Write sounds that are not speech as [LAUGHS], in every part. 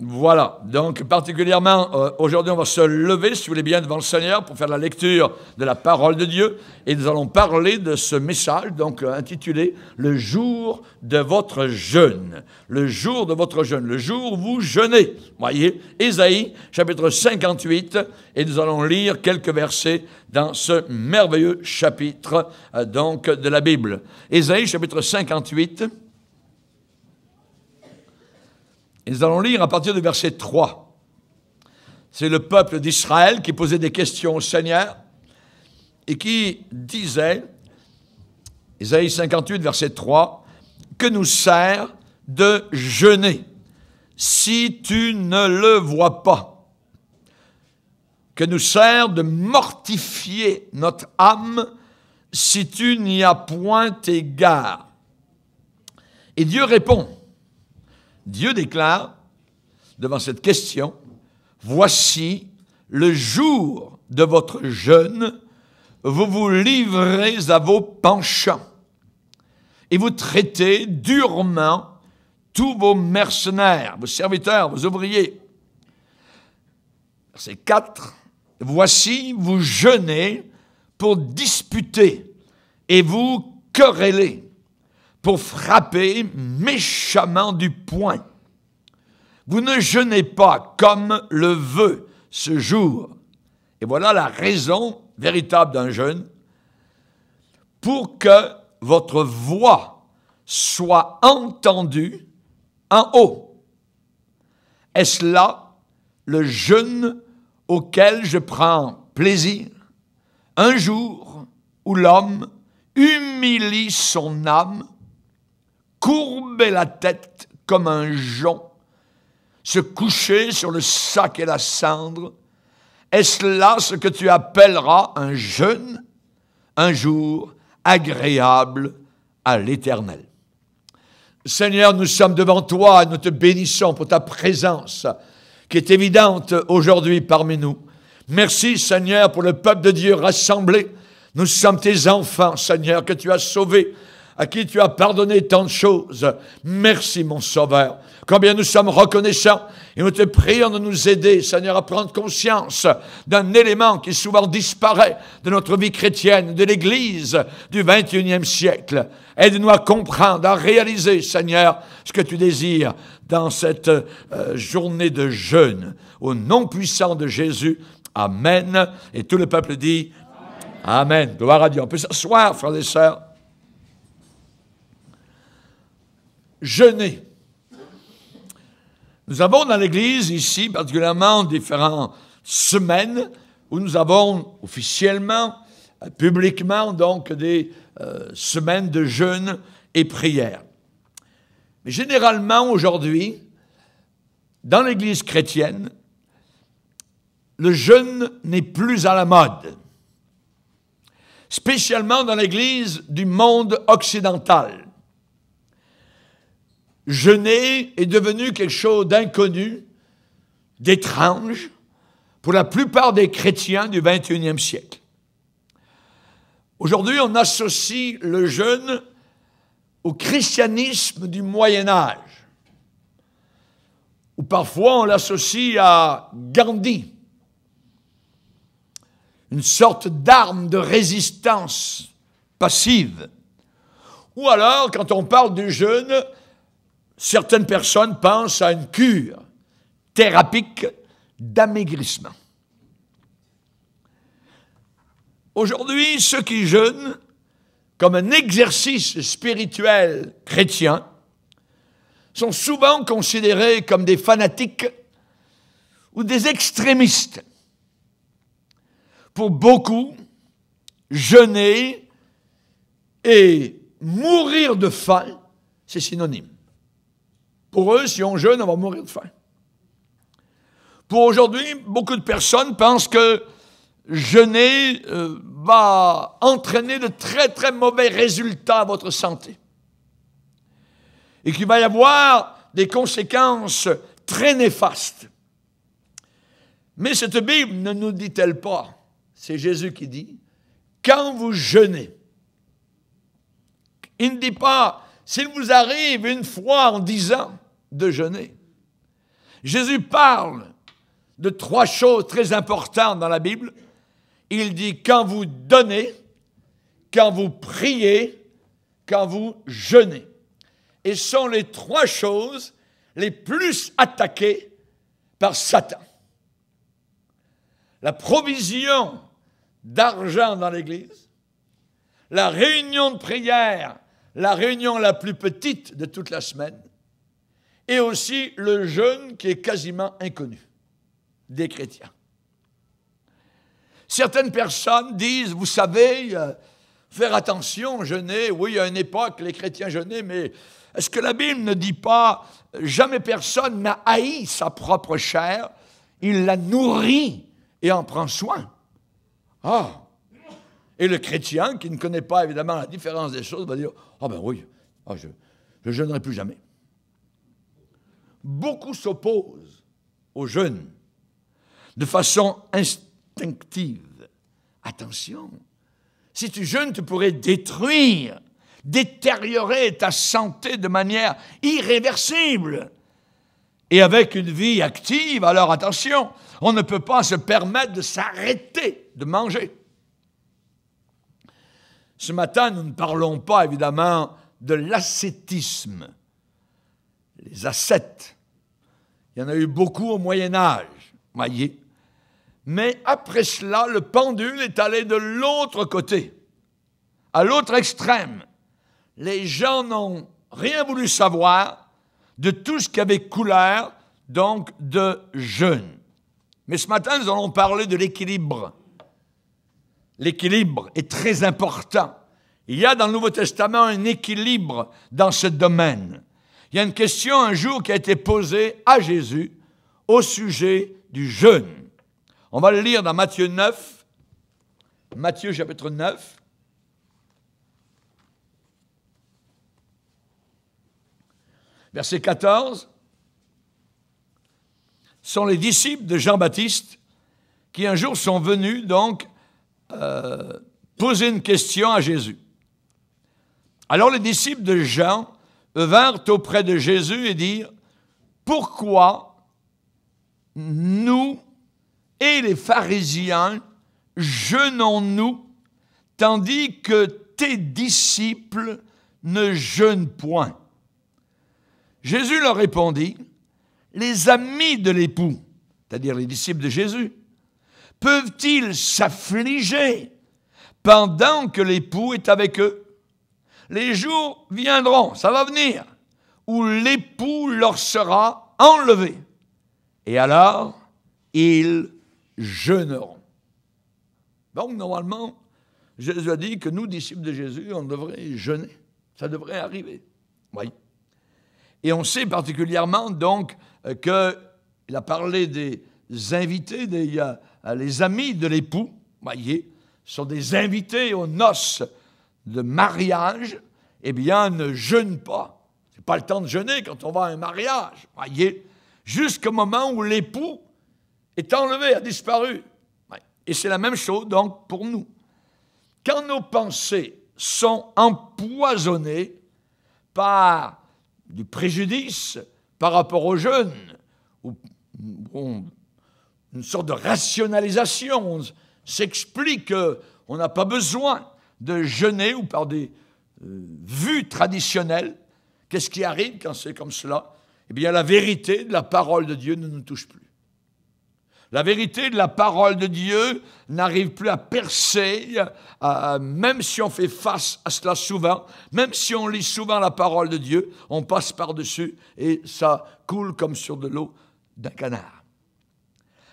Voilà, donc particulièrement euh, aujourd'hui on va se lever, si vous voulez bien, devant le Seigneur pour faire la lecture de la parole de Dieu et nous allons parler de ce message, donc euh, intitulé Le jour de votre jeûne. Le jour de votre jeûne, le jour où vous jeûnez. Voyez, Isaïe, chapitre 58 et nous allons lire quelques versets dans ce merveilleux chapitre euh, donc de la Bible. Isaïe, chapitre 58. Et nous allons lire à partir du verset 3. C'est le peuple d'Israël qui posait des questions au Seigneur et qui disait, Isaïe 58, verset 3, que nous sert de jeûner si tu ne le vois pas Que nous sert de mortifier notre âme si tu n'y as point égard Et Dieu répond, Dieu déclare devant cette question, voici le jour de votre jeûne, vous vous livrez à vos penchants et vous traitez durement tous vos mercenaires, vos serviteurs, vos ouvriers. Verset 4. Voici, vous jeûnez pour disputer et vous quereller pour frapper méchamment du poing. Vous ne jeûnez pas comme le veut ce jour. Et voilà la raison véritable d'un jeûne, pour que votre voix soit entendue en haut. Est-ce là le jeûne auquel je prends plaisir Un jour où l'homme humilie son âme courber la tête comme un jonc, se coucher sur le sac et la cendre, est-ce là ce que tu appelleras un jeûne, un jour agréable à l'Éternel Seigneur, nous sommes devant toi, et nous te bénissons pour ta présence qui est évidente aujourd'hui parmi nous. Merci Seigneur pour le peuple de Dieu rassemblé. Nous sommes tes enfants, Seigneur, que tu as sauvés à qui tu as pardonné tant de choses. Merci, mon Sauveur. Combien nous sommes reconnaissants et nous te prions de nous aider, Seigneur, à prendre conscience d'un élément qui souvent disparaît de notre vie chrétienne, de l'Église du 21e siècle. Aide-nous à comprendre, à réaliser, Seigneur, ce que tu désires dans cette euh, journée de jeûne. Au nom puissant de Jésus, Amen. Et tout le peuple dit Amen. Amen. Gloire à Dieu. On peut s'asseoir, frères et sœurs. jeûner. Nous avons dans l'Église, ici particulièrement, différentes semaines où nous avons officiellement, publiquement, donc des euh, semaines de jeûne et prière. Mais généralement, aujourd'hui, dans l'Église chrétienne, le jeûne n'est plus à la mode, spécialement dans l'Église du monde occidental jeûner est devenu quelque chose d'inconnu, d'étrange pour la plupart des chrétiens du XXIe siècle. Aujourd'hui, on associe le jeûne au christianisme du Moyen Âge, ou parfois on l'associe à Gandhi, une sorte d'arme de résistance passive. Ou alors, quand on parle du jeûne, certaines personnes pensent à une cure thérapique d'amaigrissement. Aujourd'hui, ceux qui jeûnent, comme un exercice spirituel chrétien, sont souvent considérés comme des fanatiques ou des extrémistes. Pour beaucoup, jeûner et mourir de faim, c'est synonyme. Pour eux, si on jeûne, on va mourir de faim. Pour aujourd'hui, beaucoup de personnes pensent que jeûner euh, va entraîner de très très mauvais résultats à votre santé. Et qu'il va y avoir des conséquences très néfastes. Mais cette Bible ne nous dit-elle pas, c'est Jésus qui dit, quand vous jeûnez, il ne dit pas s'il vous arrive une fois en dix ans de jeûner, Jésus parle de trois choses très importantes dans la Bible. Il dit quand vous donnez, quand vous priez, quand vous jeûnez. Et ce sont les trois choses les plus attaquées par Satan. La provision d'argent dans l'Église, la réunion de prière la réunion la plus petite de toute la semaine, et aussi le jeûne qui est quasiment inconnu des chrétiens. Certaines personnes disent, vous savez, euh, faire attention, jeûner, oui, à une époque, les chrétiens jeûnaient, mais est-ce que la Bible ne dit pas, jamais personne n'a haï sa propre chair, il la nourrit et en prend soin Ah, et le chrétien, qui ne connaît pas évidemment la différence des choses, va dire Ah oh ben oui, oh je ne jeûnerai plus jamais. Beaucoup s'opposent au jeûne de façon instinctive. Attention, si tu jeûnes, tu pourrais détruire, détériorer ta santé de manière irréversible. Et avec une vie active, alors attention, on ne peut pas se permettre de s'arrêter de manger. Ce matin, nous ne parlons pas évidemment de l'ascétisme, les ascètes. Il y en a eu beaucoup au Moyen Âge, voyez. Mais après cela, le pendule est allé de l'autre côté, à l'autre extrême. Les gens n'ont rien voulu savoir de tout ce qui avait couleur, donc de jeûne. Mais ce matin, nous allons parler de l'équilibre. L'équilibre est très important. Il y a dans le Nouveau Testament un équilibre dans ce domaine. Il y a une question un jour qui a été posée à Jésus au sujet du jeûne. On va le lire dans Matthieu 9, Matthieu chapitre 9. Verset 14, sont les disciples de Jean-Baptiste qui un jour sont venus donc euh, poser une question à Jésus. Alors les disciples de Jean vinrent auprès de Jésus et dirent, pourquoi nous et les pharisiens jeûnons-nous tandis que tes disciples ne jeûnent point Jésus leur répondit, les amis de l'époux, c'est-à-dire les disciples de Jésus, peuvent-ils s'affliger pendant que l'époux est avec eux Les jours viendront, ça va venir, où l'époux leur sera enlevé. Et alors, ils jeûneront. Donc, normalement, Jésus a dit que nous, disciples de Jésus, on devrait jeûner. Ça devrait arriver. Oui. Et on sait particulièrement, donc, euh, qu'il a parlé des invités, des, euh, euh, les amis de l'époux, voyez, sont des invités aux noces de mariage, eh bien, ne jeûnent pas. C'est pas le temps de jeûner quand on va à un mariage, voyez, jusqu'au moment où l'époux est enlevé, a disparu. Et c'est la même chose donc pour nous. Quand nos pensées sont empoisonnées par du préjudice par rapport aux jeunes, ou une sorte de rationalisation. On s'explique qu'on euh, n'a pas besoin de jeûner ou par des euh, vues traditionnelles. Qu'est-ce qui arrive quand c'est comme cela Eh bien, la vérité de la parole de Dieu ne nous touche plus. La vérité de la parole de Dieu n'arrive plus à percer, même si on fait face à cela souvent, même si on lit souvent la parole de Dieu, on passe par-dessus et ça coule comme sur de l'eau d'un canard.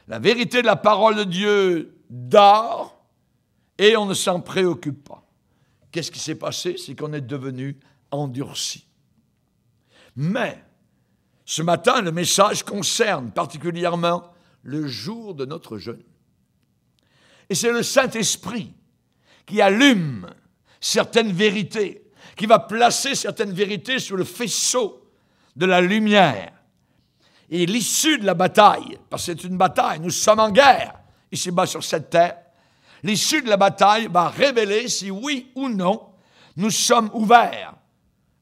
La vérité de la parole de Dieu dort et on ne s'en préoccupe pas. Qu'est-ce qui s'est passé C'est qu'on est devenu endurci. Mais ce matin, le message concerne particulièrement le jour de notre jeûne. Et c'est le Saint-Esprit qui allume certaines vérités, qui va placer certaines vérités sur le faisceau de la lumière et l'issue de la bataille, parce que c'est une bataille, nous sommes en guerre ici-bas sur cette terre, l'issue de la bataille va révéler si oui ou non nous sommes ouverts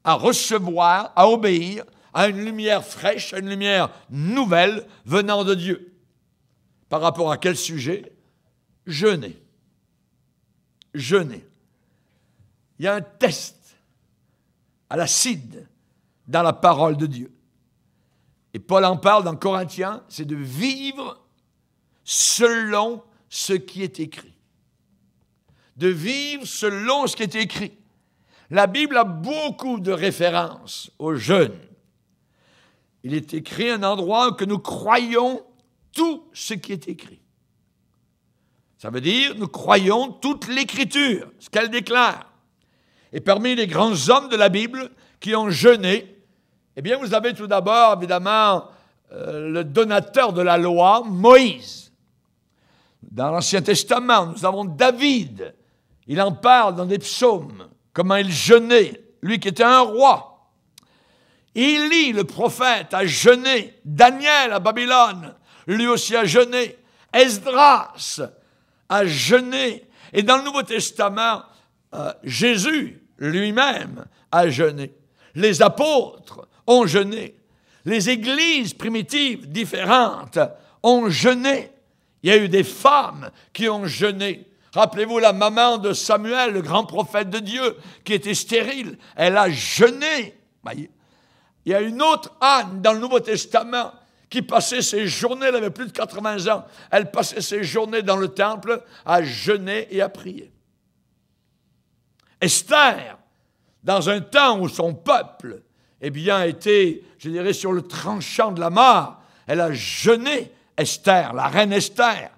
à recevoir, à obéir à une lumière fraîche, à une lumière nouvelle venant de Dieu. Par rapport à quel sujet Jeûner. Jeûner. Il y a un test à l'acide dans la parole de Dieu et Paul en parle dans Corinthiens, c'est de vivre selon ce qui est écrit. De vivre selon ce qui est écrit. La Bible a beaucoup de références aux jeunes. Il est écrit un endroit que nous croyons tout ce qui est écrit. Ça veut dire nous croyons toute l'Écriture, ce qu'elle déclare. Et parmi les grands hommes de la Bible qui ont jeûné, eh bien, vous avez tout d'abord, évidemment, euh, le donateur de la loi, Moïse. Dans l'Ancien Testament, nous avons David. Il en parle dans des psaumes, comment il jeûnait, lui qui était un roi. Élie, le prophète, a jeûné. Daniel à Babylone, lui aussi a jeûné. Esdras a jeûné. Et dans le Nouveau Testament, euh, Jésus lui-même a jeûné. Les apôtres, ont jeûné. Les églises primitives différentes ont jeûné. Il y a eu des femmes qui ont jeûné. Rappelez-vous la maman de Samuel, le grand prophète de Dieu, qui était stérile. Elle a jeûné. Ben, il y a une autre Anne dans le Nouveau Testament qui passait ses journées, elle avait plus de 80 ans, elle passait ses journées dans le temple à jeûner et à prier. Esther, dans un temps où son peuple eh bien, été, je dirais, sur le tranchant de la mort. Elle a jeûné Esther, la reine Esther.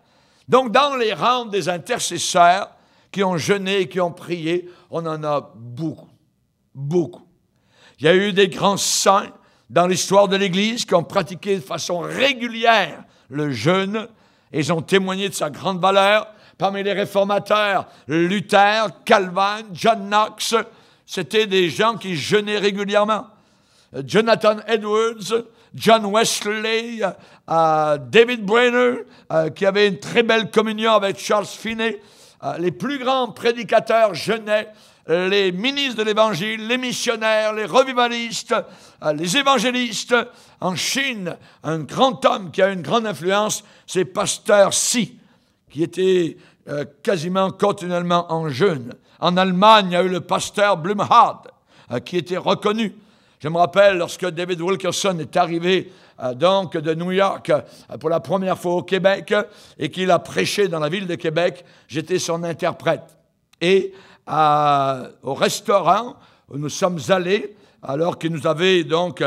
Donc, dans les rangs des intercesseurs qui ont jeûné, qui ont prié, on en a beaucoup, beaucoup. Il y a eu des grands saints dans l'histoire de l'Église qui ont pratiqué de façon régulière le jeûne. et Ils ont témoigné de sa grande valeur. Parmi les réformateurs, Luther, Calvin, John Knox, c'était des gens qui jeûnaient régulièrement. Jonathan Edwards, John Wesley, euh, David Brainerd, euh, qui avait une très belle communion avec Charles Finney, euh, les plus grands prédicateurs jeunets, les ministres de l'Évangile, les missionnaires, les revivalistes, les évangélistes. En Chine, un grand homme qui a une grande influence, c'est Pasteur Si, qui était quasiment continuellement en jeûne. En Allemagne, il y a eu le pasteur Blumhardt, qui était reconnu je me rappelle lorsque David Wilkerson est arrivé euh, donc de New York euh, pour la première fois au Québec euh, et qu'il a prêché dans la ville de Québec, j'étais son interprète. Et au restaurant où nous sommes allés, alors qu'il nous avait donc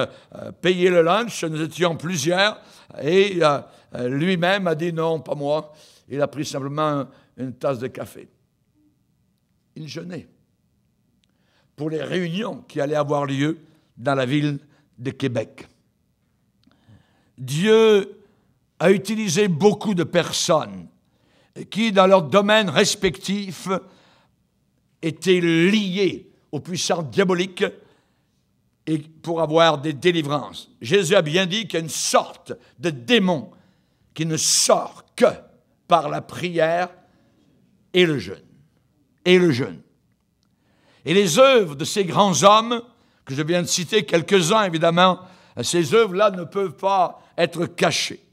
payé le lunch, nous étions plusieurs, et lui-même a dit non, pas moi. Il a pris simplement une tasse de café. Il jeûnait pour les réunions qui allaient avoir lieu dans la ville de Québec. Dieu a utilisé beaucoup de personnes qui, dans leur domaine respectif, étaient liées aux puissances diaboliques et pour avoir des délivrances. Jésus a bien dit qu'il y a une sorte de démon qui ne sort que par la prière et le jeûne. Et le jeûne. Et les œuvres de ces grands hommes que je viens de citer quelques-uns, évidemment, ces œuvres-là ne peuvent pas être cachées.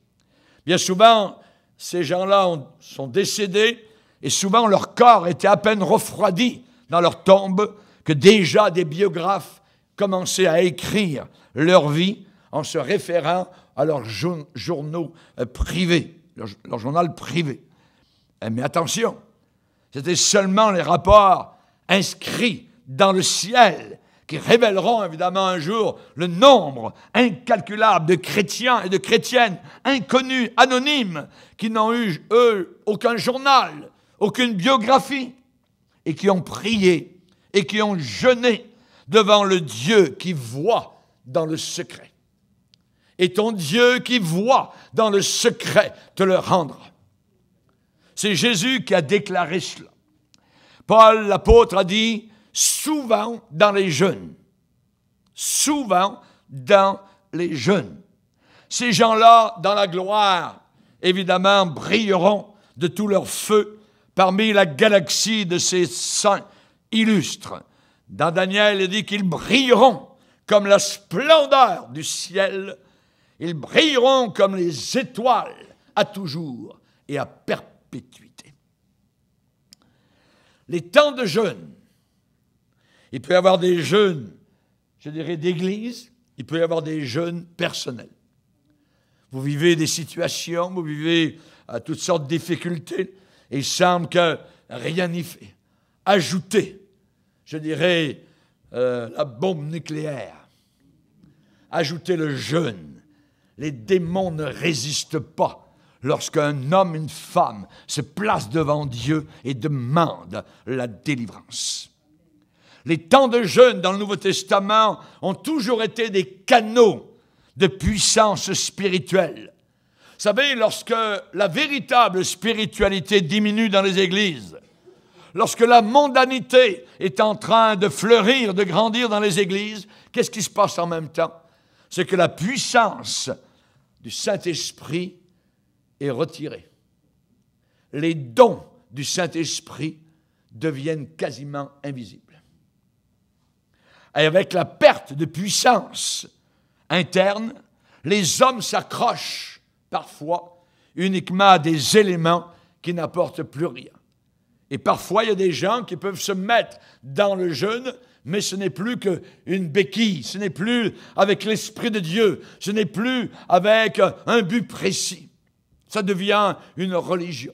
Bien souvent, ces gens-là sont décédés et souvent leur corps était à peine refroidi dans leur tombe que déjà des biographes commençaient à écrire leur vie en se référant à leurs journaux euh, privés, leur, journal privé. Eh, mais attention, c'était seulement les rapports inscrits dans le ciel qui révéleront évidemment un jour le nombre incalculable de chrétiens et de chrétiennes inconnus, anonymes, qui n'ont eu, eux, aucun journal, aucune biographie, et qui ont prié et qui ont jeûné devant le Dieu qui voit dans le secret. Et ton Dieu qui voit dans le secret te le rendra. C'est Jésus qui a déclaré cela. Paul l'apôtre a dit, souvent dans les jeunes. Souvent dans les jeunes. Ces gens-là, dans la gloire, évidemment, brilleront de tout leur feu parmi la galaxie de ces saints illustres. Dans Daniel, il dit qu'ils brilleront comme la splendeur du ciel. Ils brilleront comme les étoiles à toujours et à perpétuité. Les temps de jeûne il peut y avoir des jeûnes, je dirais, d'église. Il peut y avoir des jeûnes personnels. Vous vivez des situations, vous vivez euh, toutes sortes de difficultés, et il semble que rien n'y fait. Ajoutez, je dirais, euh, la bombe nucléaire. Ajoutez le jeûne. Les démons ne résistent pas lorsqu'un homme, une femme se place devant Dieu et demande la délivrance. Les temps de jeûne dans le Nouveau Testament ont toujours été des canaux de puissance spirituelle. Vous savez, lorsque la véritable spiritualité diminue dans les églises, lorsque la mondanité est en train de fleurir, de grandir dans les églises, qu'est-ce qui se passe en même temps C'est que la puissance du Saint-Esprit est retirée. Les dons du Saint-Esprit deviennent quasiment invisibles et avec la perte de puissance interne, les hommes s'accrochent parfois uniquement à des éléments qui n'apportent plus rien. Et parfois, il y a des gens qui peuvent se mettre dans le jeûne, mais ce n'est plus qu'une béquille, ce n'est plus avec l'Esprit de Dieu, ce n'est plus avec un but précis. Ça devient une religion.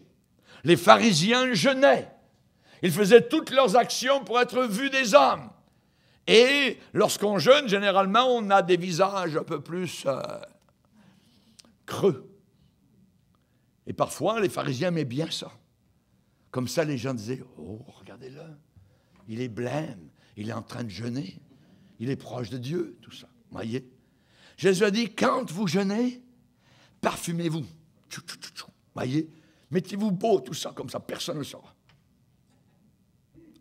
Les pharisiens jeûnaient. Ils faisaient toutes leurs actions pour être vus des hommes. Et lorsqu'on jeûne, généralement, on a des visages un peu plus euh, creux. Et parfois, les pharisiens aimaient bien ça. Comme ça, les gens disaient Oh, regardez-le, il est blême, il est en train de jeûner, il est proche de Dieu, tout ça. Voyez Jésus a dit Quand vous jeûnez, parfumez-vous. Voyez Mettez-vous beau, tout ça, comme ça, personne ne le saura.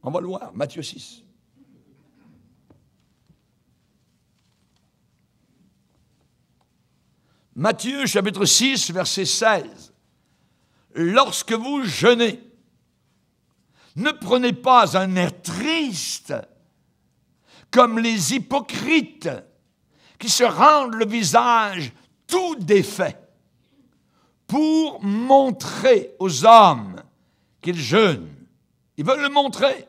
On va le voir, Matthieu 6. Matthieu chapitre 6, verset 16. Lorsque vous jeûnez, ne prenez pas un air triste comme les hypocrites qui se rendent le visage tout défait pour montrer aux hommes qu'ils jeûnent. Ils veulent le montrer.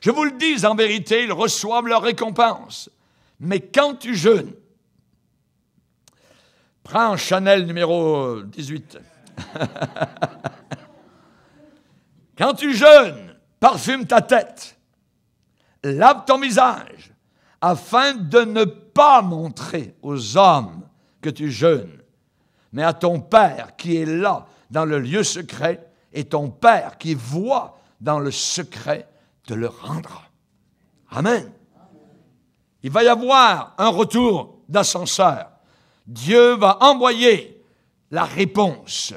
Je vous le dis en vérité, ils reçoivent leur récompense. Mais quand tu jeûnes, Prends Chanel numéro 18. [LAUGHS] Quand tu jeûnes, parfume ta tête, lave ton visage, afin de ne pas montrer aux hommes que tu jeûnes, mais à ton Père qui est là dans le lieu secret, et ton Père qui voit dans le secret te le rendra. Amen. Il va y avoir un retour d'ascenseur. Dieu va envoyer la réponse.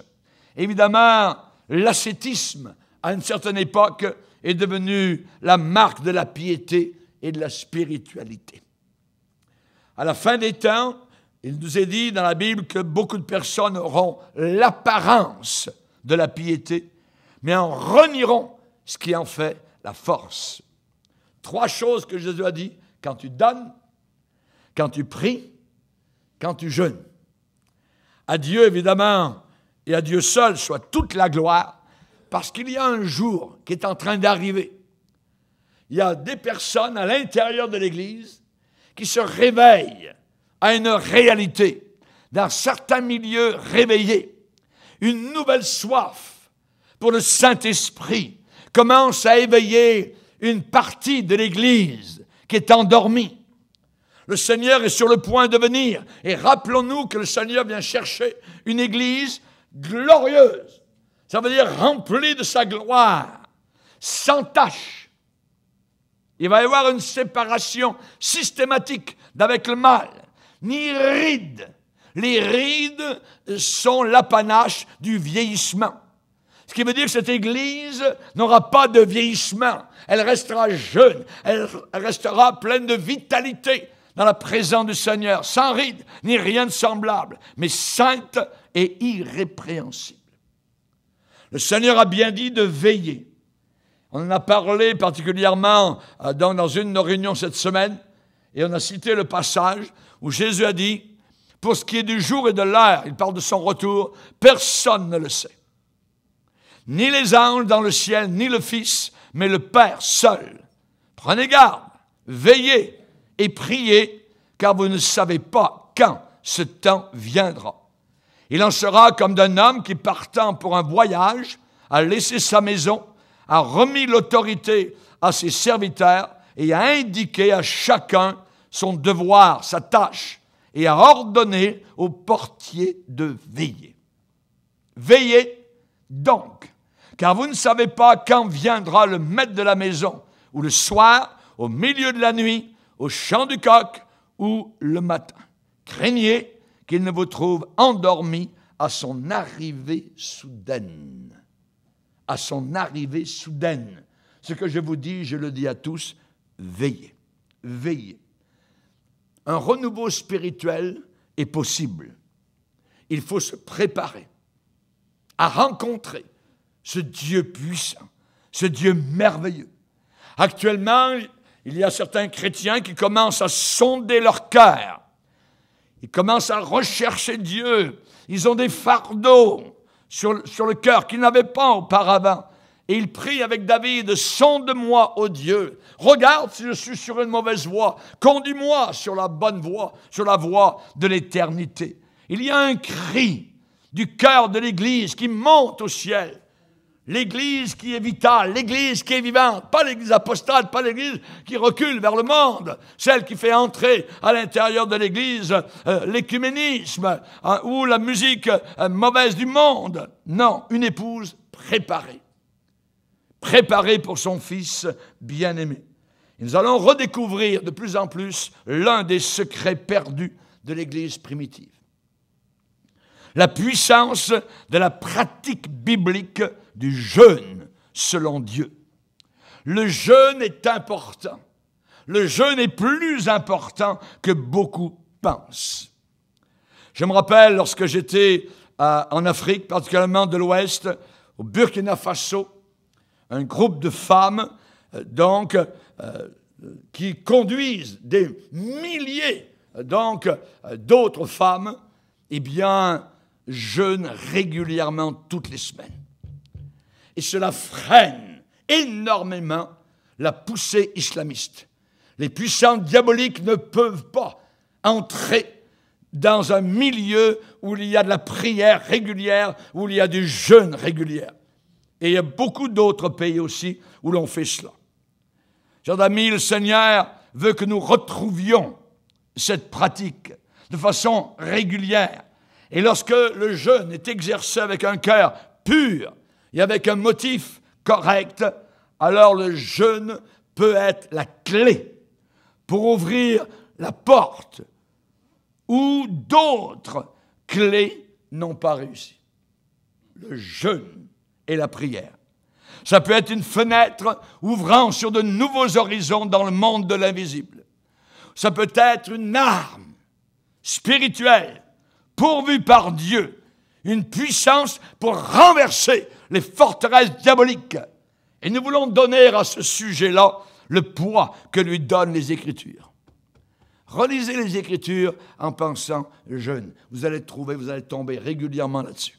Évidemment, l'ascétisme, à une certaine époque, est devenu la marque de la piété et de la spiritualité. À la fin des temps, il nous est dit dans la Bible que beaucoup de personnes auront l'apparence de la piété, mais en renieront ce qui en fait la force. Trois choses que Jésus a dit, quand tu donnes, quand tu pries quand tu jeûnes. À Dieu, évidemment, et à Dieu seul soit toute la gloire, parce qu'il y a un jour qui est en train d'arriver. Il y a des personnes à l'intérieur de l'Église qui se réveillent à une réalité, dans certains milieux réveillé. Une nouvelle soif pour le Saint-Esprit commence à éveiller une partie de l'Église qui est endormie. Le Seigneur est sur le point de venir. Et rappelons-nous que le Seigneur vient chercher une église glorieuse. Ça veut dire remplie de sa gloire, sans tache. Il va y avoir une séparation systématique d'avec le mal, ni rides. Les rides sont l'apanage du vieillissement. Ce qui veut dire que cette Église n'aura pas de vieillissement. Elle restera jeune, elle restera pleine de vitalité, dans la présence du Seigneur, sans ride, ni rien de semblable, mais sainte et irrépréhensible. Le Seigneur a bien dit de veiller. On en a parlé particulièrement euh, dans une de nos réunions cette semaine, et on a cité le passage où Jésus a dit, pour ce qui est du jour et de l'air, il parle de son retour, personne ne le sait. Ni les anges dans le ciel, ni le Fils, mais le Père seul. Prenez garde, veillez, et priez, car vous ne savez pas quand ce temps viendra. Il en sera comme d'un homme qui, partant pour un voyage, a laissé sa maison, a remis l'autorité à ses serviteurs et a indiqué à chacun son devoir, sa tâche, et a ordonné au portier de veiller. Veillez donc, car vous ne savez pas quand viendra le maître de la maison, ou le soir, au milieu de la nuit, au chant du coq ou le matin. Craignez qu'il ne vous trouve endormi à son arrivée soudaine. À son arrivée soudaine. Ce que je vous dis, je le dis à tous, veillez, veillez. Un renouveau spirituel est possible. Il faut se préparer à rencontrer ce Dieu puissant, ce Dieu merveilleux. Actuellement, il y a certains chrétiens qui commencent à sonder leur cœur. Ils commencent à rechercher Dieu. Ils ont des fardeaux sur, sur le cœur qu'ils n'avaient pas auparavant. Et ils prient avec David, sonde-moi, ô Dieu. Regarde si je suis sur une mauvaise voie. Conduis-moi sur la bonne voie, sur la voie de l'éternité. Il y a un cri du cœur de l'Église qui monte au ciel. L'Église qui est vitale, l'Église qui est vivante, pas l'Église apostate, pas l'Église qui recule vers le monde, celle qui fait entrer à l'intérieur de l'Église euh, l'écuménisme hein, ou la musique euh, mauvaise du monde. Non, une épouse préparée, préparée pour son fils bien-aimé. nous allons redécouvrir de plus en plus l'un des secrets perdus de l'Église primitive. La puissance de la pratique biblique du jeûne selon Dieu. Le jeûne est important. Le jeûne est plus important que beaucoup pensent. Je me rappelle lorsque j'étais euh, en Afrique, particulièrement de l'Ouest, au Burkina Faso, un groupe de femmes, euh, donc, euh, qui conduisent des milliers, donc, d'autres femmes, et eh bien, jeûnent régulièrement toutes les semaines et cela freine énormément la poussée islamiste. Les puissants diaboliques ne peuvent pas entrer dans un milieu où il y a de la prière régulière, où il y a du jeûne régulier. Et il y a beaucoup d'autres pays aussi où l'on fait cela. Chers amis, le Seigneur veut que nous retrouvions cette pratique de façon régulière. Et lorsque le jeûne est exercé avec un cœur pur, et avec un motif correct, alors le jeûne peut être la clé pour ouvrir la porte où d'autres clés n'ont pas réussi. Le jeûne et la prière. Ça peut être une fenêtre ouvrant sur de nouveaux horizons dans le monde de l'invisible. Ça peut être une arme spirituelle pourvue par Dieu une puissance pour renverser les forteresses diaboliques. Et nous voulons donner à ce sujet-là le poids que lui donnent les Écritures. Relisez les Écritures en pensant jeune. Vous allez trouver, vous allez tomber régulièrement là-dessus.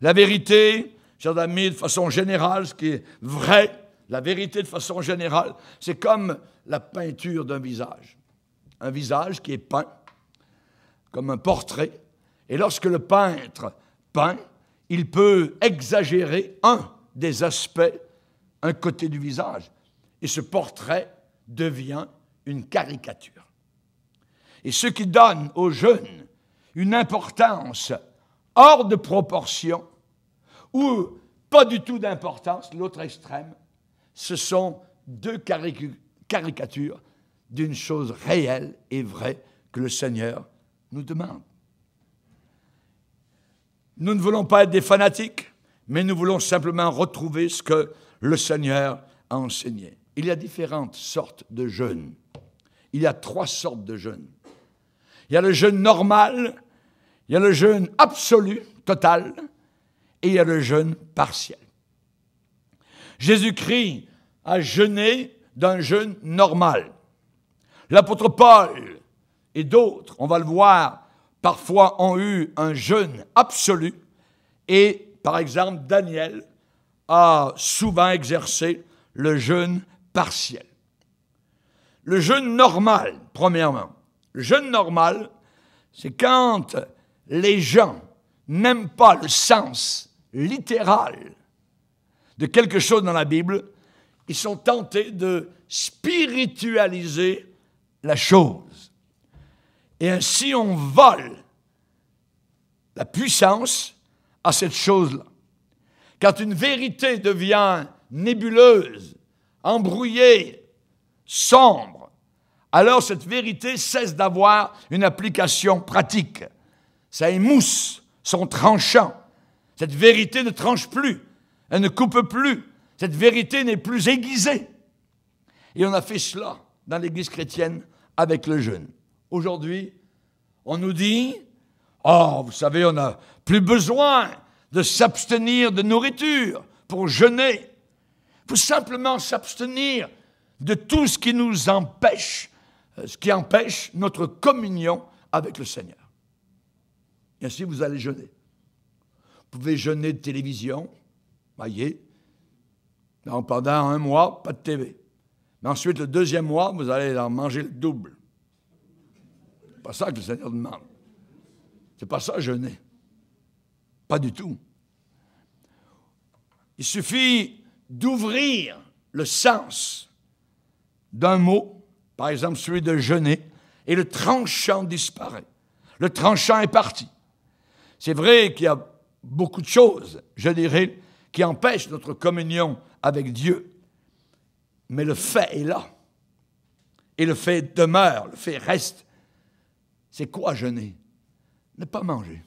La vérité, chers amis, de façon générale, ce qui est vrai, la vérité de façon générale, c'est comme la peinture d'un visage. Un visage qui est peint comme un portrait et lorsque le peintre peint, il peut exagérer un des aspects, un côté du visage. Et ce portrait devient une caricature. Et ce qui donne aux jeunes une importance hors de proportion, ou pas du tout d'importance, l'autre extrême, ce sont deux caricatures d'une chose réelle et vraie que le Seigneur nous demande. Nous ne voulons pas être des fanatiques, mais nous voulons simplement retrouver ce que le Seigneur a enseigné. Il y a différentes sortes de jeûnes. Il y a trois sortes de jeûnes. Il y a le jeûne normal, il y a le jeûne absolu, total, et il y a le jeûne partiel. Jésus-Christ a jeûné d'un jeûne normal. L'apôtre Paul et d'autres, on va le voir, parfois ont eu un jeûne absolu, et par exemple Daniel a souvent exercé le jeûne partiel. Le jeûne normal, premièrement. Le jeûne normal, c'est quand les gens n'aiment pas le sens littéral de quelque chose dans la Bible, ils sont tentés de spiritualiser la chose. Et ainsi, on vole la puissance à cette chose-là. Quand une vérité devient nébuleuse, embrouillée, sombre, alors cette vérité cesse d'avoir une application pratique. Ça émousse son tranchant. Cette vérité ne tranche plus, elle ne coupe plus, cette vérité n'est plus aiguisée. Et on a fait cela dans l'Église chrétienne avec le jeûne aujourd'hui. On nous dit, oh, vous savez, on n'a plus besoin de s'abstenir de nourriture pour jeûner. Il simplement s'abstenir de tout ce qui nous empêche, euh, ce qui empêche notre communion avec le Seigneur. Et ainsi, vous allez jeûner. Vous pouvez jeûner de télévision, voyez, pendant un mois, pas de TV. Mais ensuite, le deuxième mois, vous allez en manger le double pas ça que le Seigneur demande. C'est pas ça, jeûner. Pas du tout. Il suffit d'ouvrir le sens d'un mot, par exemple celui de jeûner, et le tranchant disparaît. Le tranchant est parti. C'est vrai qu'il y a beaucoup de choses, je dirais, qui empêchent notre communion avec Dieu. Mais le fait est là. Et le fait demeure, le fait reste. C'est quoi jeûner Ne pas manger.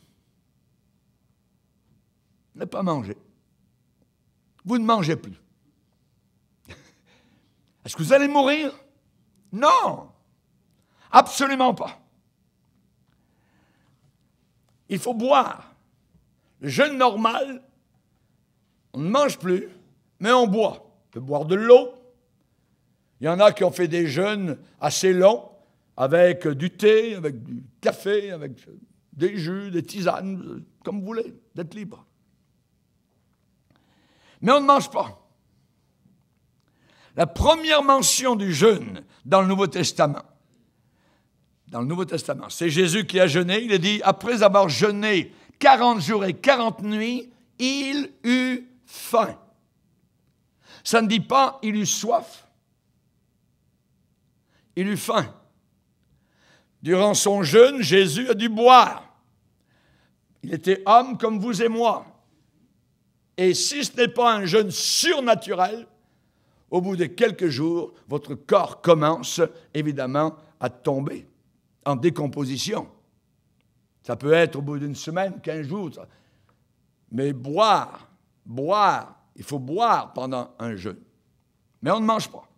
Ne pas manger. Vous ne mangez plus. [LAUGHS] Est-ce que vous allez mourir Non Absolument pas. Il faut boire. Le jeûne normal, on ne mange plus, mais on boit. On peut boire de l'eau. Il y en a qui ont fait des jeûnes assez longs avec du thé, avec du café, avec des jus, des tisanes, comme vous voulez, d'être libre. Mais on ne mange pas. La première mention du jeûne dans le Nouveau Testament, dans le Nouveau Testament, c'est Jésus qui a jeûné. Il a dit, après avoir jeûné 40 jours et 40 nuits, il eut faim. Ça ne dit pas il eut soif. Il eut faim. Durant son jeûne, Jésus a dû boire. Il était homme comme vous et moi. Et si ce n'est pas un jeûne surnaturel, au bout de quelques jours, votre corps commence évidemment à tomber en décomposition. Ça peut être au bout d'une semaine, quinze jours. Mais boire, boire, il faut boire pendant un jeûne. Mais on ne mange pas.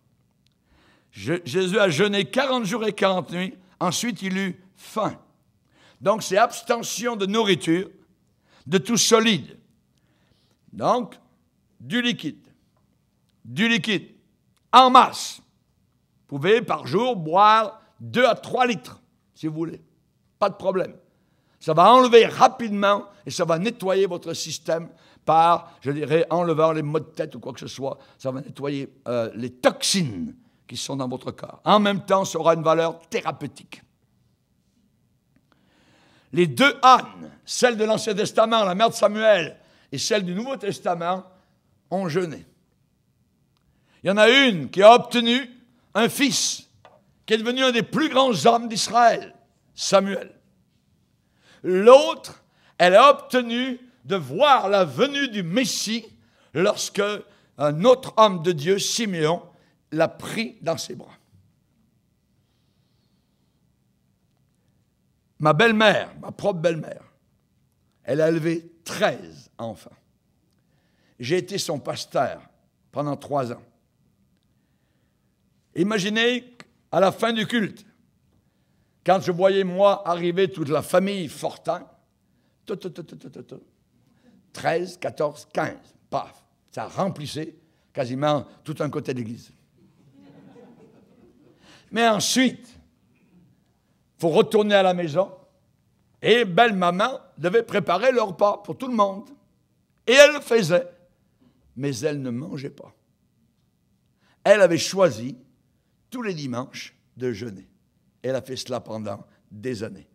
Jésus a jeûné 40 jours et 40 nuits Ensuite, il eut faim. Donc, c'est abstention de nourriture, de tout solide. Donc, du liquide. Du liquide. En masse. Vous pouvez par jour boire 2 à 3 litres, si vous voulez. Pas de problème. Ça va enlever rapidement et ça va nettoyer votre système par, je dirais, enlevant les maux de tête ou quoi que ce soit. Ça va nettoyer euh, les toxines qui sont dans votre corps. En même temps, ça aura une valeur thérapeutique. Les deux ânes, celle de l'Ancien Testament, la mère de Samuel, et celle du Nouveau Testament, ont jeûné. Il y en a une qui a obtenu un fils, qui est devenu un des plus grands hommes d'Israël, Samuel. L'autre, elle a obtenu de voir la venue du Messie lorsque un autre homme de Dieu, Siméon, l'a pris dans ses bras. Ma belle-mère, ma propre belle-mère, elle a élevé 13 enfants. J'ai été son pasteur pendant trois ans. Imaginez à la fin du culte, quand je voyais moi arriver toute la famille Fortin, 13, 14, 15, paf, ça remplissait quasiment tout un côté de l'église. Mais ensuite, il faut retourner à la maison. Et belle-maman devait préparer le repas pour tout le monde. Et elle le faisait. Mais elle ne mangeait pas. Elle avait choisi tous les dimanches de jeûner. Elle a fait cela pendant des années.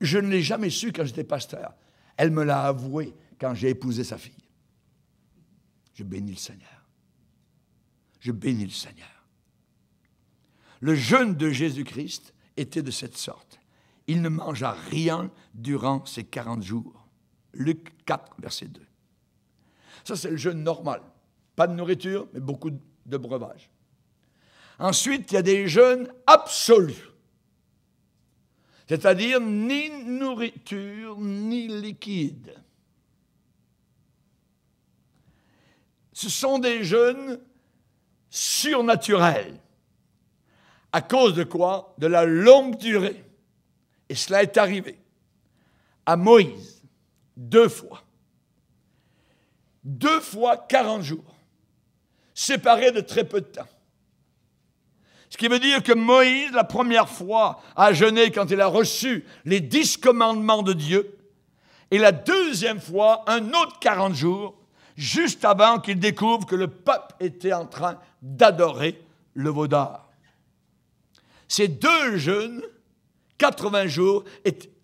Je ne l'ai jamais su quand j'étais pasteur. Elle me l'a avoué quand j'ai épousé sa fille. Je bénis le Seigneur. Je bénis le Seigneur. Le jeûne de Jésus-Christ était de cette sorte. Il ne mangea rien durant ces 40 jours. Luc 4, verset 2. Ça, c'est le jeûne normal. Pas de nourriture, mais beaucoup de breuvage. Ensuite, il y a des jeûnes absolus. C'est-à-dire ni nourriture, ni liquide. Ce sont des jeûnes surnaturels. À cause de quoi De la longue durée. Et cela est arrivé à Moïse deux fois. Deux fois quarante jours, séparés de très peu de temps. Ce qui veut dire que Moïse, la première fois, a jeûné quand il a reçu les dix commandements de Dieu, et la deuxième fois, un autre quarante jours, juste avant qu'il découvre que le peuple était en train d'adorer le Vaudard. Ces deux jeûnes, 80 jours,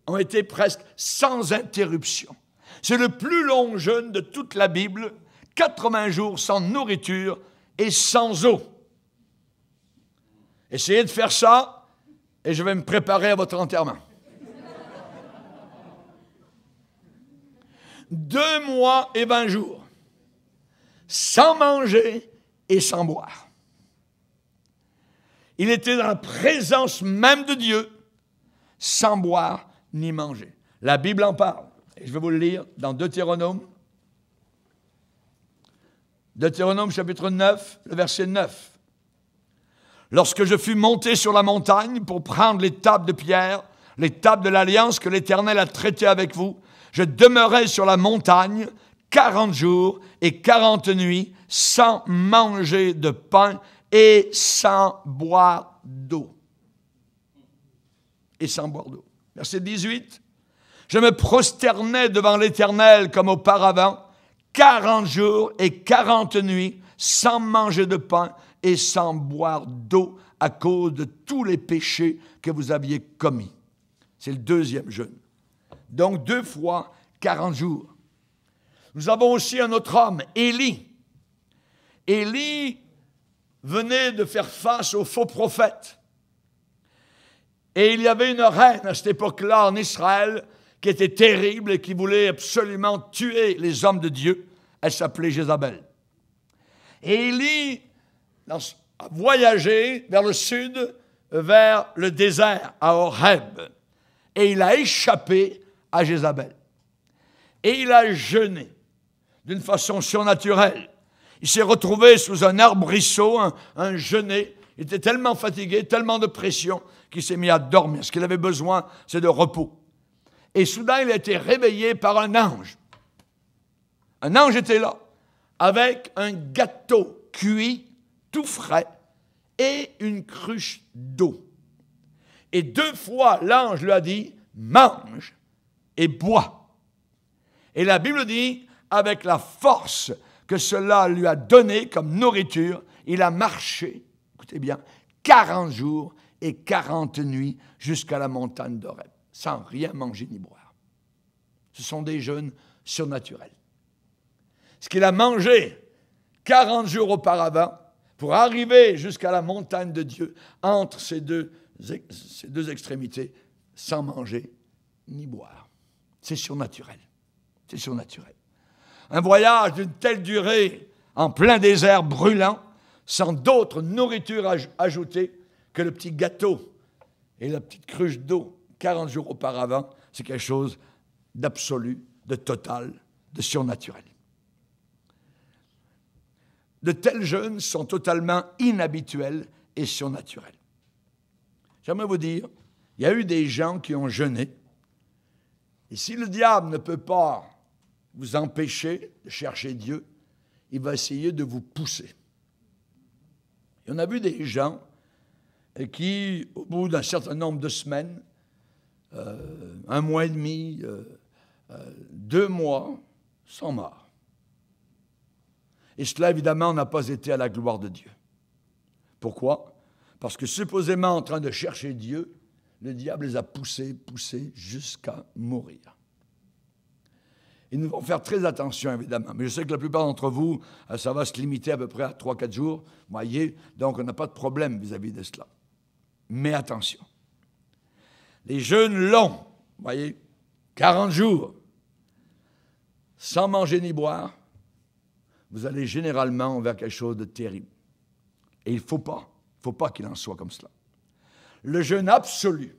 ont été presque sans interruption. C'est le plus long jeûne de toute la Bible, 80 jours sans nourriture et sans eau. Essayez de faire ça et je vais me préparer à votre enterrement. Deux mois et vingt jours, sans manger et sans boire. Il était dans la présence même de Dieu, sans boire ni manger. La Bible en parle. Et je vais vous le lire dans Deutéronome. Deutéronome chapitre 9, le verset 9. Lorsque je fus monté sur la montagne pour prendre les tables de pierre, les tables de l'alliance que l'Éternel a traité avec vous, je demeurai sur la montagne quarante jours et quarante nuits sans manger de pain et sans boire d'eau. Et sans boire d'eau. Verset 18. Je me prosternais devant l'Éternel comme auparavant, quarante jours et quarante nuits, sans manger de pain et sans boire d'eau à cause de tous les péchés que vous aviez commis. C'est le deuxième jeûne. Donc deux fois quarante jours. Nous avons aussi un autre homme, Élie. Élie venait de faire face aux faux prophètes. Et il y avait une reine à cette époque-là en Israël qui était terrible et qui voulait absolument tuer les hommes de Dieu. Elle s'appelait Jézabel. Et Élie a voyagé vers le sud, vers le désert, à Horeb. Et il a échappé à Jézabel. Et il a jeûné d'une façon surnaturelle. Il s'est retrouvé sous un arbrisseau, un, un genêt. Il était tellement fatigué, tellement de pression, qu'il s'est mis à dormir. Ce qu'il avait besoin, c'est de repos. Et soudain, il a été réveillé par un ange. Un ange était là, avec un gâteau cuit, tout frais, et une cruche d'eau. Et deux fois, l'ange lui a dit, mange et bois. Et la Bible dit, avec la force que cela lui a donné comme nourriture, il a marché, écoutez bien, 40 jours et 40 nuits jusqu'à la montagne d'Oreb, sans rien manger ni boire. Ce sont des jeûnes surnaturels. Ce qu'il a mangé 40 jours auparavant pour arriver jusqu'à la montagne de Dieu, entre ces deux extrémités, sans manger ni boire. C'est surnaturel. C'est surnaturel un voyage d'une telle durée en plein désert brûlant, sans d'autre nourriture ajoutée que le petit gâteau et la petite cruche d'eau 40 jours auparavant, c'est quelque chose d'absolu, de total, de surnaturel. De tels jeûnes sont totalement inhabituels et surnaturels. J'aimerais vous dire, il y a eu des gens qui ont jeûné. Et si le diable ne peut pas vous empêchez de chercher Dieu, il va essayer de vous pousser. on a vu des gens euh, qui, au bout d'un certain nombre de semaines, euh, un mois et demi, euh, deux mois, sont morts. Et cela, évidemment, n'a pas été à la gloire de Dieu. Pourquoi Parce que supposément en train de chercher Dieu, le diable les a poussés, poussés jusqu'à mourir. Ils nous faire très attention, évidemment. Mais je sais que la plupart d'entre vous, euh, ça va se limiter à peu près à 3-4 jours, voyez. Donc, on n'a pas de problème vis-à-vis de cela. Mais attention. Les jeûnes longs, voyez, 40 jours, sans manger ni boire, vous allez généralement vers quelque chose de terrible. Et il ne faut pas, il faut pas qu'il en soit comme cela. Le jeûne absolu,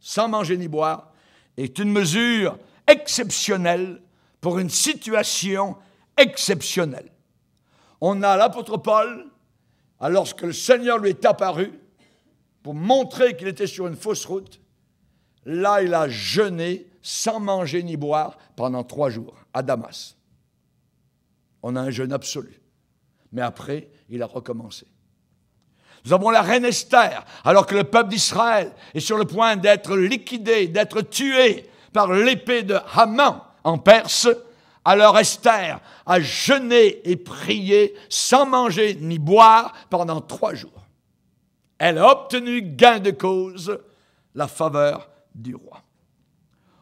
sans manger ni boire, est une mesure exceptionnelle pour une situation exceptionnelle. On a l'apôtre Paul, alors que le Seigneur lui est apparu, pour montrer qu'il était sur une fausse route, là il a jeûné sans manger ni boire pendant trois jours à Damas. On a un jeûne absolu. Mais après, il a recommencé. Nous avons la reine Esther, alors que le peuple d'Israël est sur le point d'être liquidé, d'être tué par l'épée de Haman en Perse, alors Esther a jeûné et prié sans manger ni boire pendant trois jours. Elle a obtenu gain de cause, la faveur du roi.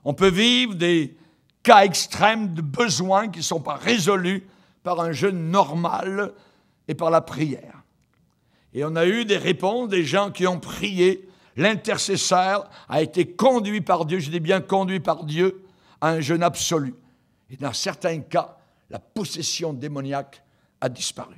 On peut vivre des cas extrêmes de besoins qui ne sont pas résolus par un jeûne normal et par la prière. Et on a eu des réponses des gens qui ont prié. L'intercesseur a été conduit par Dieu, je dis bien conduit par Dieu, à un jeûne absolu. Et dans certains cas, la possession démoniaque a disparu.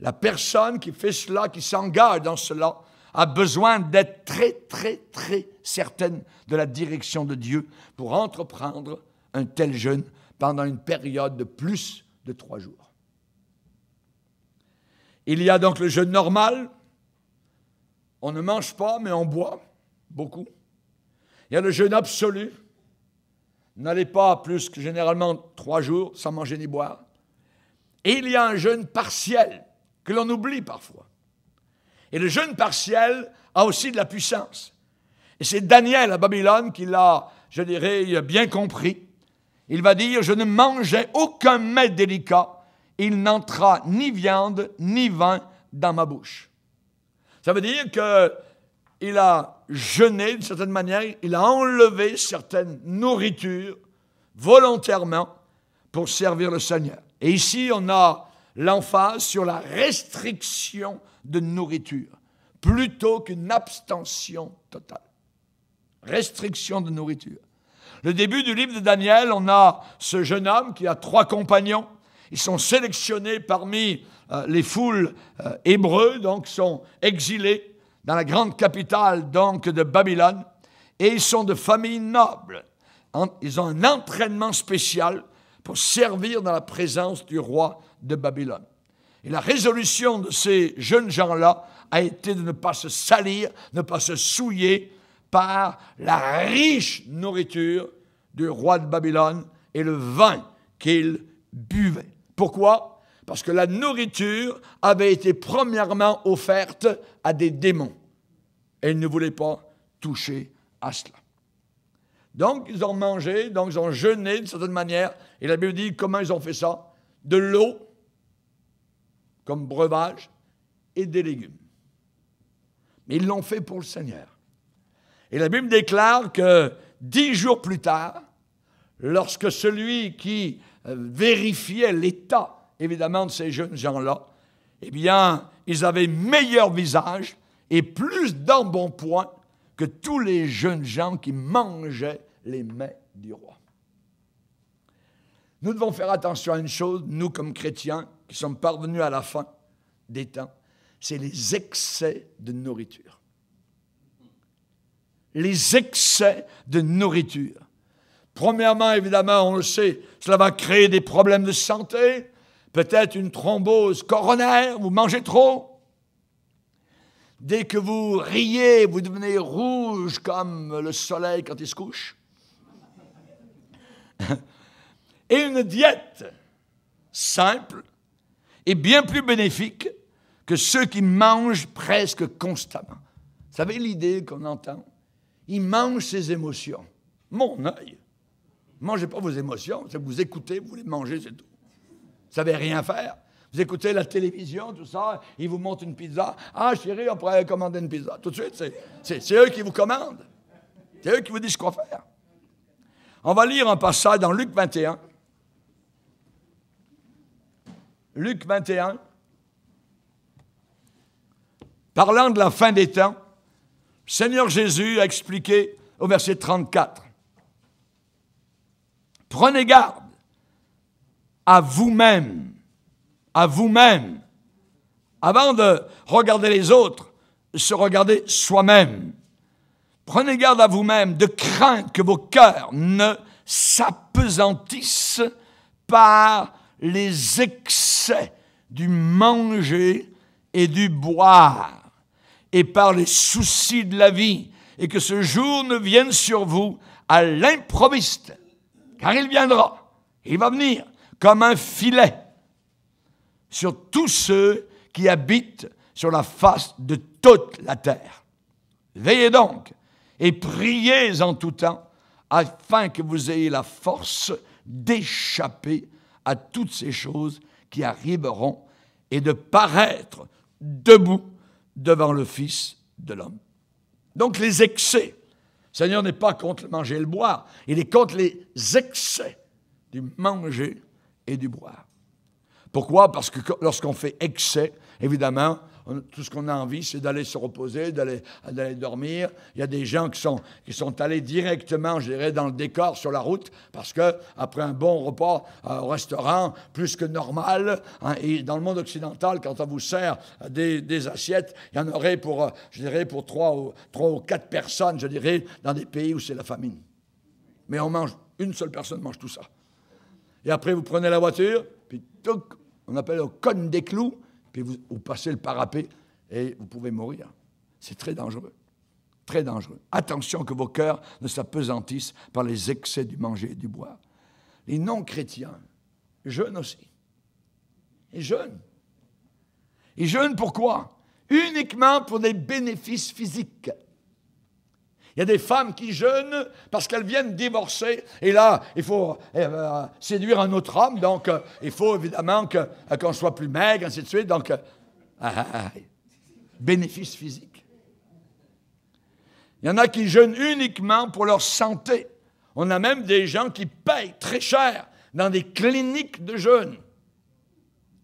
La personne qui fait cela, qui s'engage dans cela, a besoin d'être très, très, très certaine de la direction de Dieu pour entreprendre un tel jeûne pendant une période de plus de trois jours. Il y a donc le jeûne normal. On ne mange pas, mais on boit beaucoup. Il y a le jeûne absolu, n'allez pas plus que généralement trois jours sans manger ni boire. Et il y a un jeûne partiel que l'on oublie parfois. Et le jeûne partiel a aussi de la puissance. Et c'est Daniel à Babylone qui l'a, je dirais, bien compris. Il va dire, je ne mangeais aucun mets délicat, il n'entra ni viande ni vin dans ma bouche. Ça veut dire que il a jeûné d'une certaine manière, il a enlevé certaines nourritures volontairement pour servir le Seigneur. Et ici, on a l'emphase sur la restriction de nourriture plutôt qu'une abstention totale. Restriction de nourriture. Le début du livre de Daniel, on a ce jeune homme qui a trois compagnons. Ils sont sélectionnés parmi euh, les foules euh, hébreux, donc sont exilés dans la grande capitale donc de Babylone, et ils sont de famille noble. Ils ont un entraînement spécial pour servir dans la présence du roi de Babylone. Et la résolution de ces jeunes gens-là a été de ne pas se salir, ne pas se souiller par la riche nourriture du roi de Babylone et le vin qu'ils buvaient. Pourquoi parce que la nourriture avait été premièrement offerte à des démons. Et ils ne voulaient pas toucher à cela. Donc, ils ont mangé, donc ils ont jeûné d'une certaine manière. Et la Bible dit comment ils ont fait ça De l'eau comme breuvage et des légumes. Mais ils l'ont fait pour le Seigneur. Et la Bible déclare que dix jours plus tard, lorsque celui qui euh, vérifiait l'état évidemment, ces jeunes gens-là, eh bien, ils avaient meilleur visage et plus d'embonpoint que tous les jeunes gens qui mangeaient les mets du roi. Nous devons faire attention à une chose, nous comme chrétiens, qui sommes parvenus à la fin des temps, c'est les excès de nourriture. Les excès de nourriture. Premièrement, évidemment, on le sait, cela va créer des problèmes de santé, peut-être une thrombose coronaire, vous mangez trop. Dès que vous riez, vous devenez rouge comme le soleil quand il se couche. [LAUGHS] Et une diète simple est bien plus bénéfique que ceux qui mangent presque constamment. Vous savez l'idée qu'on entend Il mange ses émotions. Mon œil Mangez pas vos émotions, vous écoutez, vous les mangez, c'est tout. Vous savez rien faire. Vous écoutez la télévision, tout ça, ils vous montrent une pizza. Ah, chérie, on pourrait commander une pizza. Tout de suite, c'est eux qui vous commandent. C'est eux qui vous disent quoi faire. On va lire un passage dans Luc 21. Luc 21, parlant de la fin des temps, Seigneur Jésus a expliqué au verset 34. Prenez garde à vous-même, à vous-même, avant de regarder les autres, se regarder soi-même. Prenez garde à vous-même de craindre que vos cœurs ne s'apesantissent par les excès du manger et du boire et par les soucis de la vie, et que ce jour ne vienne sur vous à l'improviste, car il viendra, il va venir, comme un filet sur tous ceux qui habitent sur la face de toute la terre. Veillez donc et priez en tout temps afin que vous ayez la force d'échapper à toutes ces choses qui arriveront et de paraître debout devant le Fils de l'homme. Donc les excès. Seigneur n'est pas contre le manger et le boire, il est contre les excès du manger et du boire. Pourquoi Parce que lorsqu'on fait excès, évidemment, tout ce qu'on a envie, c'est d'aller se reposer, d'aller dormir. Il y a des gens qui sont, qui sont allés directement, je dirais, dans le décor, sur la route, parce que après un bon repas euh, au restaurant, plus que normal, hein, et dans le monde occidental, quand on vous sert des, assiettes, il y en aurait pour, euh, je dirais, pour trois ou, trois ou quatre personnes, je dirais, dans des pays où c'est la famine. Mais on mange, une seule personne mange tout ça. Et après, vous prenez la voiture, puis on appelle au cône des clous, puis vous, passez le parapet et vous pouvez mourir. C'est très dangereux. Très dangereux. Attention que vos cœurs ne s'apesantissent par les excès du manger et du boire. Les non-chrétiens, jeunes aussi. Et jeunes. Et jeunes pourquoi Uniquement pour des bénéfices physiques. Il y a des femmes qui jeûnent parce qu'elles viennent divorcer. Et là, il faut eh, euh, séduire un autre homme. Donc, euh, il faut évidemment euh, qu'on soit plus maigre, ainsi de suite. Donc, [LAUGHS] ah, ah, ah, bénéfice physique. Il y en a qui jeûnent uniquement pour leur santé. On a même des gens qui payent très cher dans des cliniques de jeûne.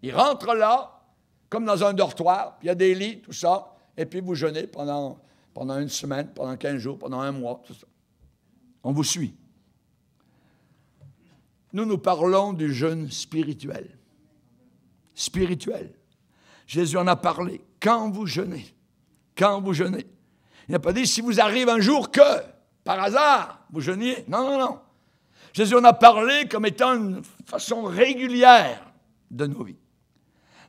Ils rentrent là, comme dans un dortoir, il y a des lits, tout ça, et puis vous jeûnez pendant pendant une semaine, pendant 15 jours, pendant un mois, tout ça. On vous suit. Nous, nous parlons du jeûne spirituel. Spirituel. Jésus en a parlé. Quand vous jeûnez, quand vous jeûnez. Il n'a pas dit si vous arrive un jour que, par hasard, vous jeûniez. Non, non, non. Jésus en a parlé comme étant une façon régulière de nos vies.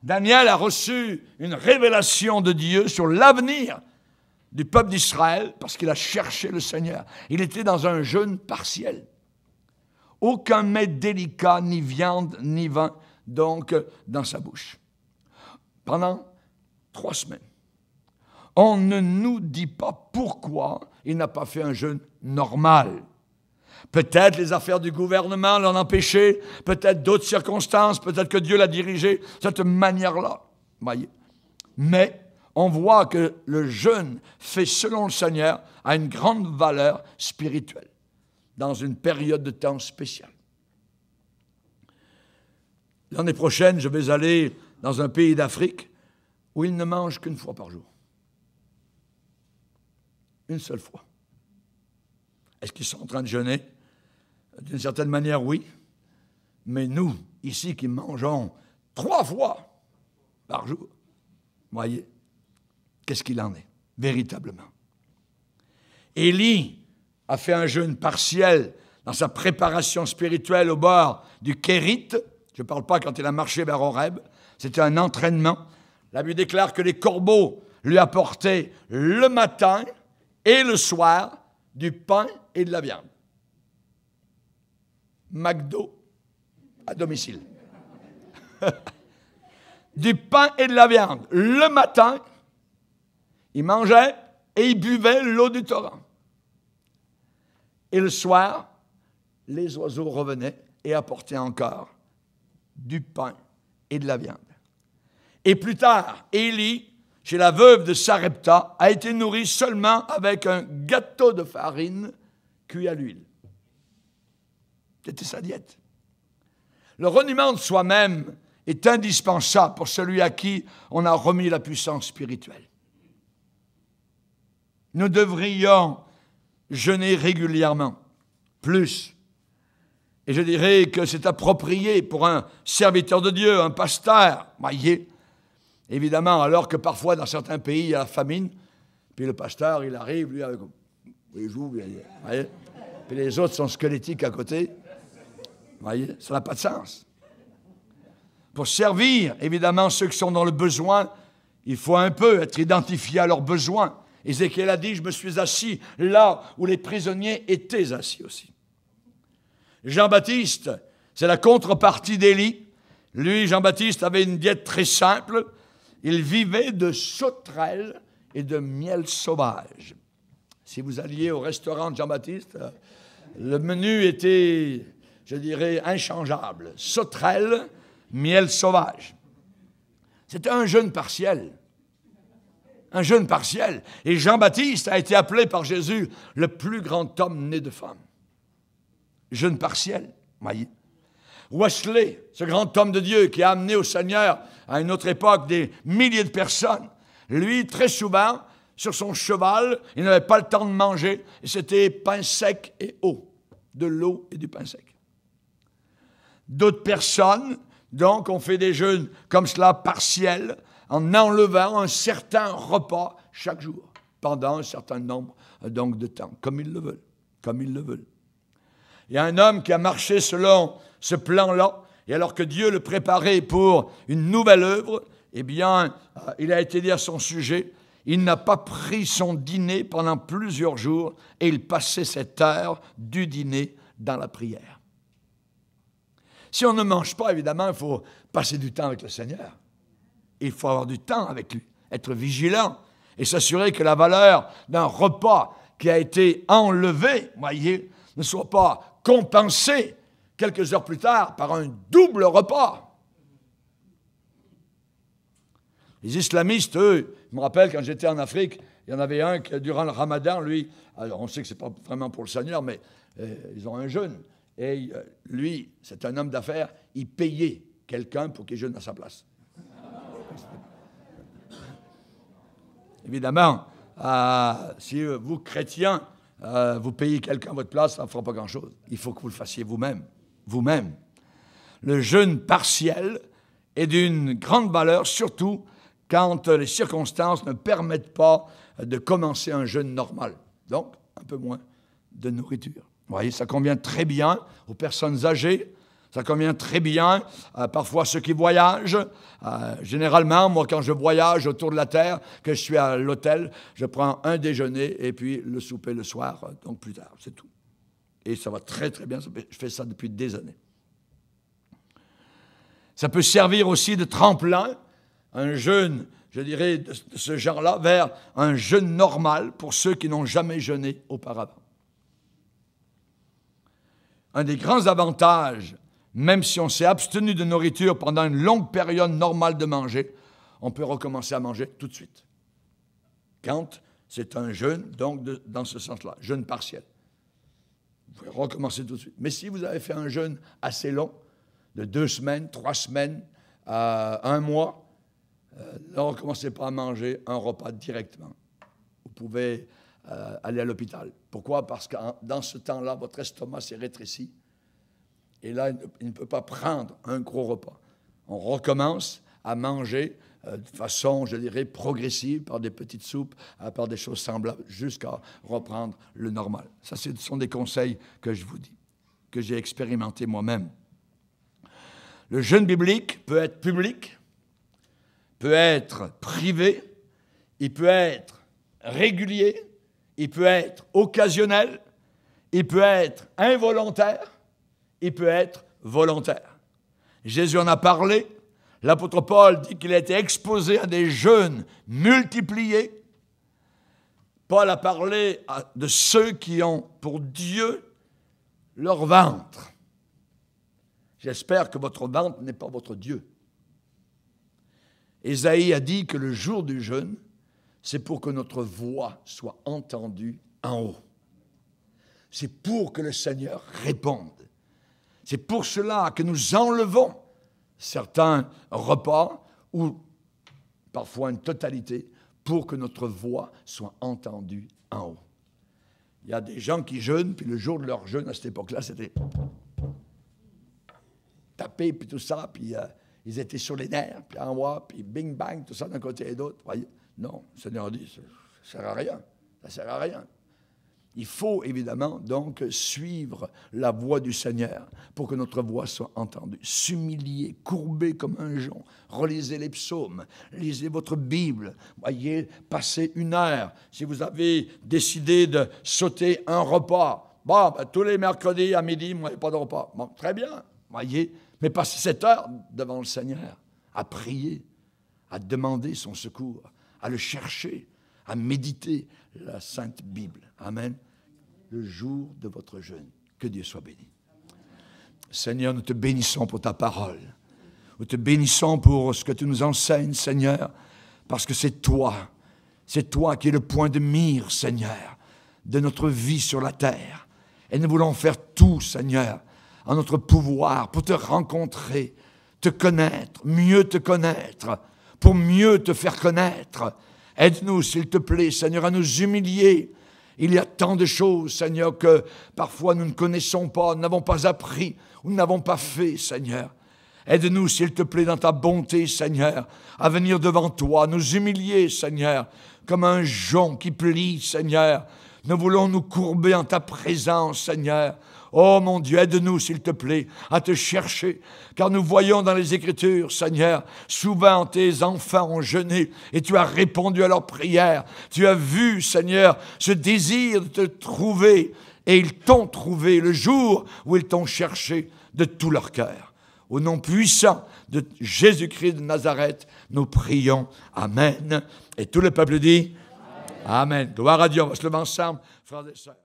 Daniel a reçu une révélation de Dieu sur l'avenir du peuple d'Israël parce qu'il a cherché le Seigneur. Il était dans un jeûne partiel. Aucun mets délicat, ni viande, ni vin, donc, dans sa bouche. Pendant trois semaines. On ne nous dit pas pourquoi il n'a pas fait un jeûne normal. Peut-être les affaires du gouvernement l'ont empêché, peut-être d'autres circonstances, peut-être que Dieu l'a dirigé de cette manière-là. Mais on voit que le jeûne fait selon le Seigneur a une grande valeur spirituelle dans une période de temps spéciale. L'année prochaine, je vais aller dans un pays d'Afrique où ils ne mangent qu'une fois par jour. Une seule fois. Est-ce qu'ils sont en train de jeûner D'une certaine manière, oui. Mais nous, ici, qui mangeons trois fois par jour, voyez, qu'est-ce qu'il en est, véritablement. Élie a fait un jeûne partiel dans sa préparation spirituelle au bord du Kérit. Je ne parle pas quand il a marché vers Horeb. C'était un entraînement. La Bible déclare que les corbeaux lui apportaient le matin et le soir du pain et de la viande. McDo à domicile. [LAUGHS] du pain et de la viande le matin ils mangeaient et ils buvaient l'eau du torrent. Et le soir, les oiseaux revenaient et apportaient encore du pain et de la viande. Et plus tard, Élie, chez la veuve de Sarepta, a été nourri seulement avec un gâteau de farine cuit à l'huile. C'était sa diète. Le reniement de soi-même est indispensable pour celui à qui on a remis la puissance spirituelle. Nous devrions jeûner régulièrement, plus. Et je dirais que c'est approprié pour un serviteur de Dieu, un pasteur, voyez. Évidemment, alors que parfois dans certains pays, il y a la famine, puis le pasteur, il arrive, lui, avec joue, vous voyez. Puis les autres sont squelettiques à côté. Vous voyez, ça n'a pas de sens. Pour servir, évidemment, ceux qui sont dans le besoin, il faut un peu être identifié à leurs besoins. Ézéchiel a dit, je me suis assis là où les prisonniers étaient assis aussi. Jean-Baptiste, c'est la contrepartie d'Élie. Lui, Jean-Baptiste, avait une diète très simple. Il vivait de sauterelles et de miel sauvage. Si vous alliez au restaurant de Jean-Baptiste, le menu était, je dirais, inchangeable. Sauterelles, miel sauvage. C'était un jeûne partiel un jeûne partiel. Et Jean-Baptiste a été appelé par Jésus le plus grand homme né de femme. Jeûne partiel, voyez. Wesley, ce grand homme de Dieu qui a amené au Seigneur à une autre époque des milliers de personnes, lui, très souvent, sur son cheval, il n'avait pas le temps de manger, et c'était pain sec et eau, de l'eau et du pain sec. D'autres personnes, donc, ont fait des jeûnes comme cela, partiels, en enlevant un certain repas chaque jour, pendant un certain nombre euh, donc, de temps, comme ils le veulent, comme ils le veulent. Il y a un homme qui a marché selon ce plan-là, et alors que Dieu le préparait pour une nouvelle œuvre, eh bien, euh, il a été dit à son sujet, il n'a pas pris son dîner pendant plusieurs jours, et il passait cette heure du dîner dans la prière. Si on ne mange pas, évidemment, il faut passer du temps avec le Seigneur. Il faut avoir du temps avec lui, être vigilant et s'assurer que la valeur d'un repas qui a été enlevé, voyez, ne soit pas compensée quelques heures plus tard par un double repas. Les islamistes, eux, je me rappelle quand j'étais en Afrique, il y en avait un qui, durant le ramadan, lui, alors on sait que ce n'est pas vraiment pour le Seigneur, mais euh, ils ont un jeûne. Et euh, lui, c'est un homme d'affaires, il payait quelqu'un pour qu'il jeûne à sa place. Évidemment, euh, si vous, chrétiens, euh, vous payez quelqu'un votre place, ça ne fera pas grand-chose. Il faut que vous le fassiez vous-même. Vous-même. Le jeûne partiel est d'une grande valeur, surtout quand les circonstances ne permettent pas de commencer un jeûne normal. Donc, un peu moins de nourriture. Vous voyez, ça convient très bien aux personnes âgées, ça convient très bien, à euh, parfois ceux qui voyagent. Euh, généralement, moi, quand je voyage autour de la Terre, que je suis à l'hôtel, je prends un déjeuner et puis le souper le soir, euh, donc plus tard, c'est tout. Et ça va très très bien, je fais ça depuis des années. Ça peut servir aussi de tremplin, un jeûne, je dirais, de ce genre-là, vers un jeûne normal pour ceux qui n'ont jamais jeûné auparavant. Un des grands avantages même si on s'est abstenu de nourriture pendant une longue période normale de manger, on peut recommencer à manger tout de suite. Quand c'est un jeûne, donc dans ce sens-là, jeûne partiel. Vous pouvez recommencer tout de suite. Mais si vous avez fait un jeûne assez long, de deux semaines, trois semaines, un mois, euh, ne recommencez pas à manger un repas directement. Vous pouvez euh, aller à l'hôpital. Pourquoi Parce que dans ce temps-là, votre estomac s'est rétréci et là, il ne peut pas prendre un gros repas. On recommence à manger euh, de façon, je dirais, progressive, par des petites soupes, euh, par des choses semblables, jusqu'à reprendre le normal. Ça, ce sont des conseils que je vous dis, que j'ai expérimenté moi-même. Le jeûne biblique peut être public, peut être privé, il peut être régulier, il peut être occasionnel, il peut être involontaire, il peut être volontaire. Jésus en a parlé. L'apôtre Paul dit qu'il a été exposé à des jeûnes multipliés. Paul a parlé de ceux qui ont pour Dieu leur ventre. J'espère que votre ventre n'est pas votre Dieu. Isaïe a dit que le jour du jeûne, c'est pour que notre voix soit entendue en haut. C'est pour que le Seigneur réponde. C'est pour cela que nous enlevons certains repas ou parfois une totalité pour que notre voix soit entendue en haut. Il y a des gens qui jeûnent, puis le jour de leur jeûne à cette époque-là, c'était tapé puis tout ça, puis euh, ils étaient sur les nerfs, puis en haut, puis bing-bang, tout ça d'un côté et d'autre. Non, le Seigneur dit, ça sert à rien, ça ne sert à rien. Il faut évidemment donc suivre la voix du Seigneur pour que notre voix soit entendue. S'humilier, courber comme un jonc, relisez les psaumes, lisez votre Bible, voyez, passez une heure. Si vous avez décidé de sauter un repas, bon, ben, tous les mercredis à midi, moi, il pas de repas. très bien, voyez, mais passez cette heure devant le Seigneur, à prier, à demander son secours, à le chercher, à méditer la Sainte Bible. Amen. Le jour de votre jeûne. Que Dieu soit béni. Seigneur, nous te bénissons pour ta parole. Nous te bénissons pour ce que tu nous enseignes, Seigneur, parce que c'est toi. C'est toi qui es le point de mire, Seigneur, de notre vie sur la terre. Et nous voulons faire tout, Seigneur, en notre pouvoir pour te rencontrer, te connaître, mieux te connaître, pour mieux te faire connaître, Aide-nous, s'il te plaît, Seigneur, à nous humilier. Il y a tant de choses, Seigneur, que parfois nous ne connaissons pas, nous n'avons pas appris ou nous n'avons pas fait, Seigneur. Aide-nous, s'il te plaît, dans ta bonté, Seigneur, à venir devant toi, nous humilier, Seigneur, comme un jonc qui plie, Seigneur. Nous voulons nous courber en ta présence, Seigneur. Oh mon Dieu, aide-nous, s'il te plaît, à te chercher, car nous voyons dans les Écritures, Seigneur, souvent tes enfants ont jeûné et tu as répondu à leurs prières. Tu as vu, Seigneur, ce désir de te trouver, et ils t'ont trouvé le jour où ils t'ont cherché de tout leur cœur. Au nom puissant de Jésus-Christ de Nazareth, nous prions. Amen. Et tout le peuple dit Amen. Gloire à Dieu. On va ensemble,